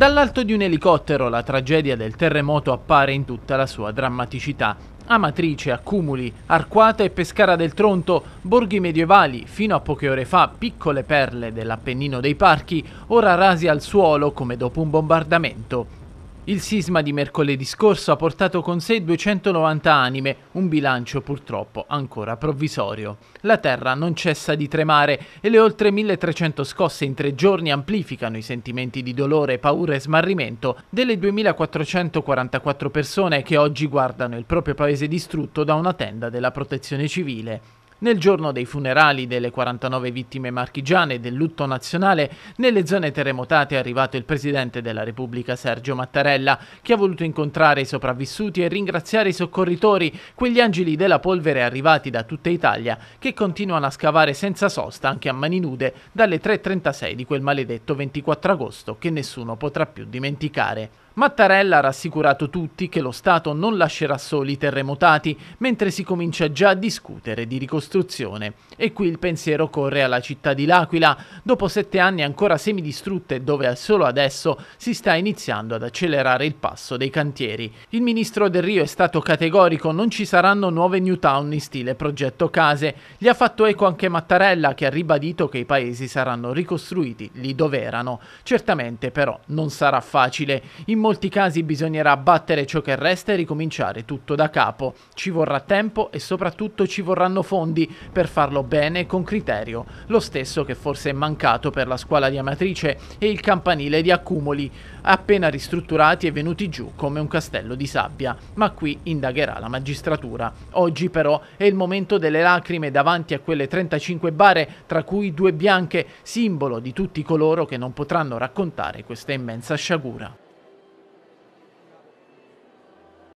Dall'alto di un elicottero la tragedia del terremoto appare in tutta la sua drammaticità. Amatrice, Accumuli, Arquata e Pescara del Tronto, borghi medievali, fino a poche ore fa piccole perle dell'Appennino dei Parchi, ora rasi al suolo come dopo un bombardamento. Il sisma di mercoledì scorso ha portato con sé 290 anime, un bilancio purtroppo ancora provvisorio. La terra non cessa di tremare e le oltre 1300 scosse in tre giorni amplificano i sentimenti di dolore, paura e smarrimento delle 2444 persone che oggi guardano il proprio paese distrutto da una tenda della protezione civile. Nel giorno dei funerali delle 49 vittime marchigiane del lutto nazionale, nelle zone terremotate è arrivato il Presidente della Repubblica Sergio Mattarella, che ha voluto incontrare i sopravvissuti e ringraziare i soccorritori, quegli angeli della polvere arrivati da tutta Italia, che continuano a scavare senza sosta, anche a mani nude, dalle 3.36 di quel maledetto 24 agosto che nessuno potrà più dimenticare. Mattarella ha rassicurato tutti che lo Stato non lascerà soli i terremotati, mentre si comincia già a discutere di ricostruzione. E qui il pensiero corre alla città di L'Aquila, dopo sette anni ancora semidistrutte, dove solo adesso si sta iniziando ad accelerare il passo dei cantieri. Il ministro Del Rio è stato categorico, non ci saranno nuove new town in stile progetto case. Gli ha fatto eco anche Mattarella, che ha ribadito che i paesi saranno ricostruiti lì dove erano. Certamente però non sarà facile. In molti casi bisognerà battere ciò che resta e ricominciare tutto da capo. Ci vorrà tempo e soprattutto ci vorranno fondi per farlo bene e con criterio, lo stesso che forse è mancato per la scuola di Amatrice e il campanile di Accumoli, appena ristrutturati e venuti giù come un castello di sabbia, ma qui indagherà la magistratura. Oggi però è il momento delle lacrime davanti a quelle 35 bare, tra cui due bianche, simbolo di tutti coloro che non potranno raccontare questa immensa sciagura.